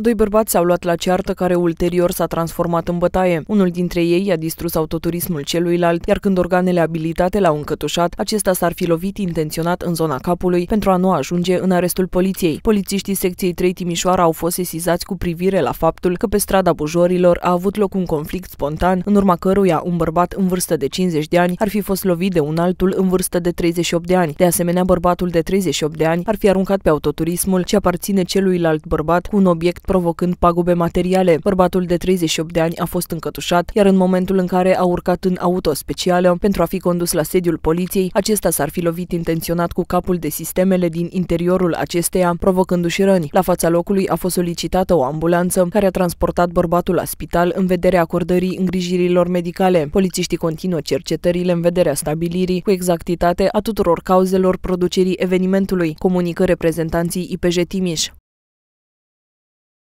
Doi bărbați s-au luat la ceartă care ulterior s-a transformat în bătaie. Unul dintre ei a distrus autoturismul celuilalt, iar când organele abilitate l-au încătușat, acesta s-ar fi lovit intenționat în zona capului pentru a nu ajunge în arestul poliției. Polițiștii secției 3 Timișoara au fost sesizați cu privire la faptul că pe strada Bujorilor a avut loc un conflict spontan, în urma căruia un bărbat în vârstă de 50 de ani ar fi fost lovit de un altul în vârstă de 38 de ani. De asemenea, bărbatul de 38 de ani ar fi aruncat pe autoturismul ce aparține celuilalt bărbat cu un obiect provocând pagube materiale. Bărbatul de 38 de ani a fost încătușat, iar în momentul în care a urcat în auto specială pentru a fi condus la sediul poliției, acesta s-ar fi lovit intenționat cu capul de sistemele din interiorul acesteia, provocându-și răni. La fața locului a fost solicitată o ambulanță care a transportat bărbatul la spital în vederea acordării îngrijirilor medicale. Polițiștii continuă cercetările în vederea stabilirii cu exactitate a tuturor cauzelor producerii evenimentului, comunică reprezentanții IPJ Timiș.